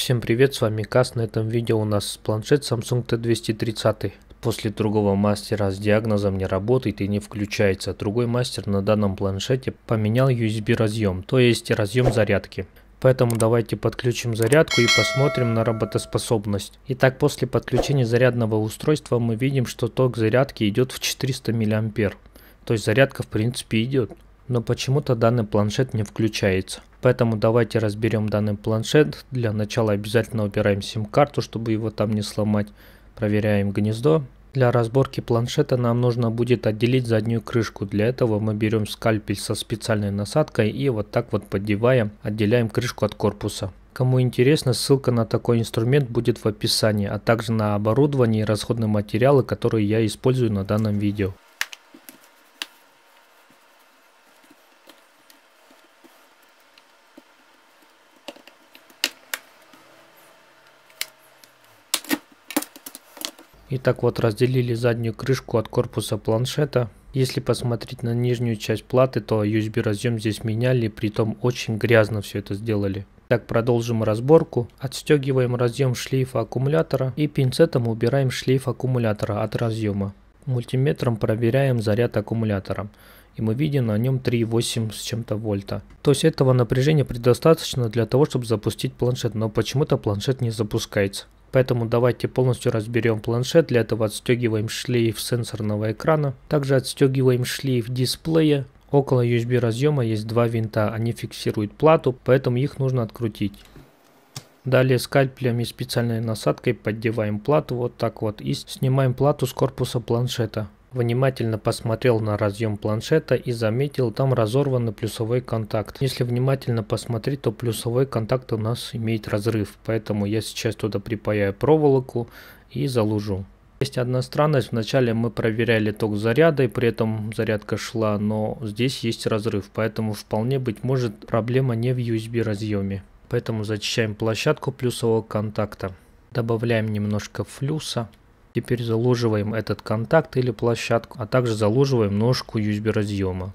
Всем привет, с вами Кас. На этом видео у нас планшет Samsung T230. После другого мастера с диагнозом не работает и не включается. Другой мастер на данном планшете поменял USB разъем, то есть разъем зарядки. Поэтому давайте подключим зарядку и посмотрим на работоспособность. Итак, после подключения зарядного устройства мы видим, что ток зарядки идет в 400 мА. То есть зарядка в принципе идет но почему-то данный планшет не включается. Поэтому давайте разберем данный планшет. Для начала обязательно убираем сим-карту, чтобы его там не сломать. Проверяем гнездо. Для разборки планшета нам нужно будет отделить заднюю крышку. Для этого мы берем скальпель со специальной насадкой и вот так вот поддеваем, отделяем крышку от корпуса. Кому интересно, ссылка на такой инструмент будет в описании, а также на оборудование и расходные материалы, которые я использую на данном видео. Итак, вот разделили заднюю крышку от корпуса планшета. Если посмотреть на нижнюю часть платы, то USB разъем здесь меняли, при том очень грязно все это сделали. Так продолжим разборку. Отстегиваем разъем шлейфа аккумулятора и пинцетом убираем шлейф аккумулятора от разъема. Мультиметром проверяем заряд аккумулятора. И мы видим на нем 3,8 с чем-то вольта. То есть этого напряжения предостаточно для того, чтобы запустить планшет, но почему-то планшет не запускается. Поэтому давайте полностью разберем планшет. Для этого отстегиваем шлейф сенсорного экрана. Также отстегиваем шлейф дисплея. Около USB разъема есть два винта. Они фиксируют плату, поэтому их нужно открутить. Далее скальпелем и специальной насадкой поддеваем плату вот так вот и снимаем плату с корпуса планшета. Внимательно посмотрел на разъем планшета и заметил там разорванный плюсовой контакт. Если внимательно посмотреть, то плюсовой контакт у нас имеет разрыв, поэтому я сейчас туда припаяю проволоку и залужу. Есть одна странность, вначале мы проверяли ток заряда и при этом зарядка шла, но здесь есть разрыв, поэтому вполне быть может проблема не в USB разъеме. Поэтому зачищаем площадку плюсового контакта. Добавляем немножко флюса. Теперь заложиваем этот контакт или площадку, а также заложиваем ножку USB разъема.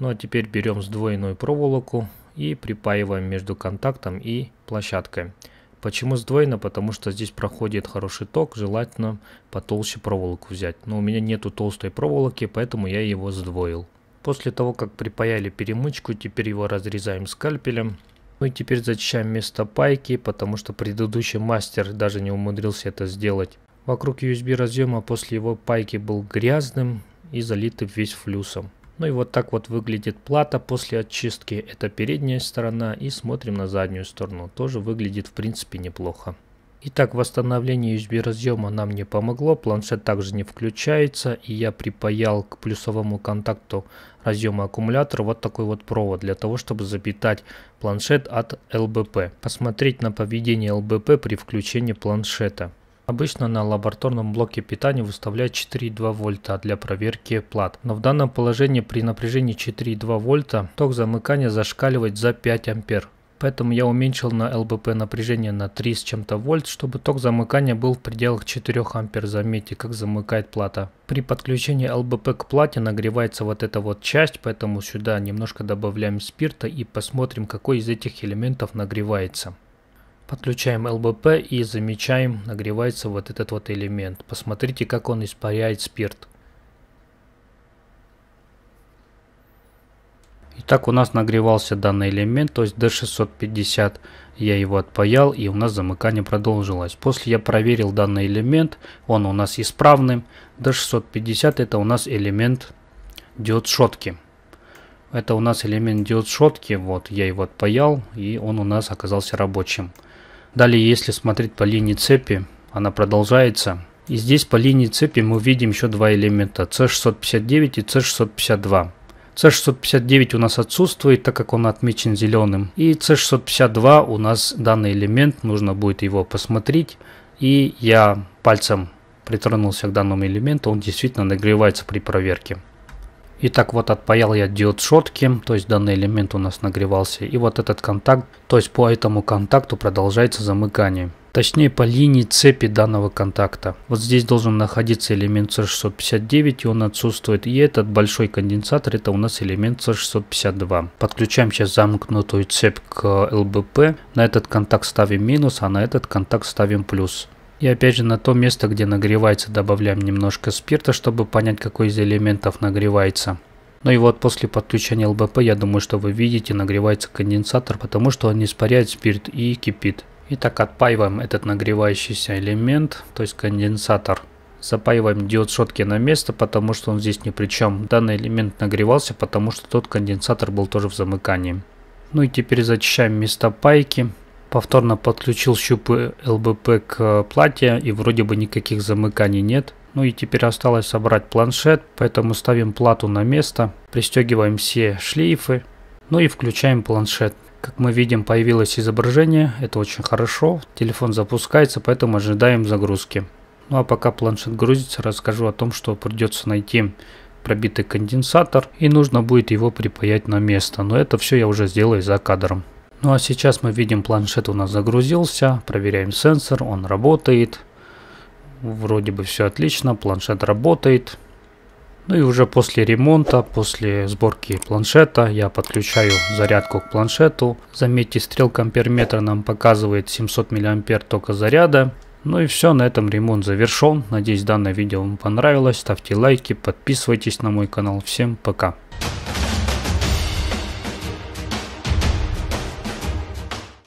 Ну а теперь берем сдвоенную проволоку и припаиваем между контактом и площадкой. Почему сдвоено? Потому что здесь проходит хороший ток, желательно потолще проволоку взять. Но у меня нету толстой проволоки, поэтому я его сдвоил. После того, как припаяли перемычку, теперь его разрезаем скальпелем. Ну и теперь зачищаем место пайки, потому что предыдущий мастер даже не умудрился это сделать. Вокруг USB разъема после его пайки был грязным и залитым весь флюсом. Ну и вот так вот выглядит плата после очистки. Это передняя сторона и смотрим на заднюю сторону. Тоже выглядит в принципе неплохо. Итак, восстановление USB разъема нам не помогло, планшет также не включается и я припаял к плюсовому контакту разъема аккумулятора вот такой вот провод для того, чтобы запитать планшет от ЛБП. Посмотреть на поведение ЛБП при включении планшета. Обычно на лабораторном блоке питания выставляют 4,2 вольта для проверки плат. Но в данном положении при напряжении 4,2 вольта ток замыкания зашкаливает за 5 ампер. Поэтому я уменьшил на ЛБП напряжение на 3 с чем-то вольт, чтобы ток замыкания был в пределах 4 ампер. Заметьте, как замыкает плата. При подключении ЛБП к плате нагревается вот эта вот часть, поэтому сюда немножко добавляем спирта и посмотрим, какой из этих элементов нагревается. Подключаем ЛБП и замечаем, нагревается вот этот вот элемент. Посмотрите, как он испаряет спирт. Итак, у нас нагревался данный элемент, то есть до 650 я его отпаял и у нас замыкание продолжилось. После я проверил данный элемент, он у нас исправный. До 650 это у нас элемент диод шотки. Это у нас элемент диод шотки, вот я его отпаял, и он у нас оказался рабочим. Далее, если смотреть по линии цепи, она продолжается. И здесь по линии цепи мы видим еще два элемента, C659 и C652. C659 у нас отсутствует, так как он отмечен зеленым. И C652 у нас данный элемент, нужно будет его посмотреть. И я пальцем притронулся к данному элементу, он действительно нагревается при проверке. И так вот отпаял я диод шотки, то есть данный элемент у нас нагревался. И вот этот контакт, то есть по этому контакту продолжается замыкание. Точнее по линии цепи данного контакта. Вот здесь должен находиться элемент C659 и он отсутствует. И этот большой конденсатор это у нас элемент C652. Подключаем сейчас замкнутую цепь к LBP. На этот контакт ставим минус, а на этот контакт ставим плюс. И опять же на то место, где нагревается, добавляем немножко спирта, чтобы понять, какой из элементов нагревается. Ну и вот после подключения ЛБП, я думаю, что вы видите, нагревается конденсатор, потому что он испаряет спирт и кипит. Итак, отпаиваем этот нагревающийся элемент, то есть конденсатор. Запаиваем диод сотки на место, потому что он здесь ни при чем. Данный элемент нагревался, потому что тот конденсатор был тоже в замыкании. Ну и теперь зачищаем места пайки. Повторно подключил щупы ЛБП к э, плате и вроде бы никаких замыканий нет. Ну и теперь осталось собрать планшет, поэтому ставим плату на место, пристегиваем все шлейфы, ну и включаем планшет. Как мы видим, появилось изображение, это очень хорошо. Телефон запускается, поэтому ожидаем загрузки. Ну а пока планшет грузится, расскажу о том, что придется найти пробитый конденсатор и нужно будет его припаять на место. Но это все я уже сделаю за кадром. Ну а сейчас мы видим, планшет у нас загрузился, проверяем сенсор, он работает. Вроде бы все отлично, планшет работает. Ну и уже после ремонта, после сборки планшета, я подключаю зарядку к планшету. Заметьте, стрелка амперметра нам показывает 700 мА тока заряда. Ну и все, на этом ремонт завершен. Надеюсь, данное видео вам понравилось. Ставьте лайки, подписывайтесь на мой канал. Всем пока!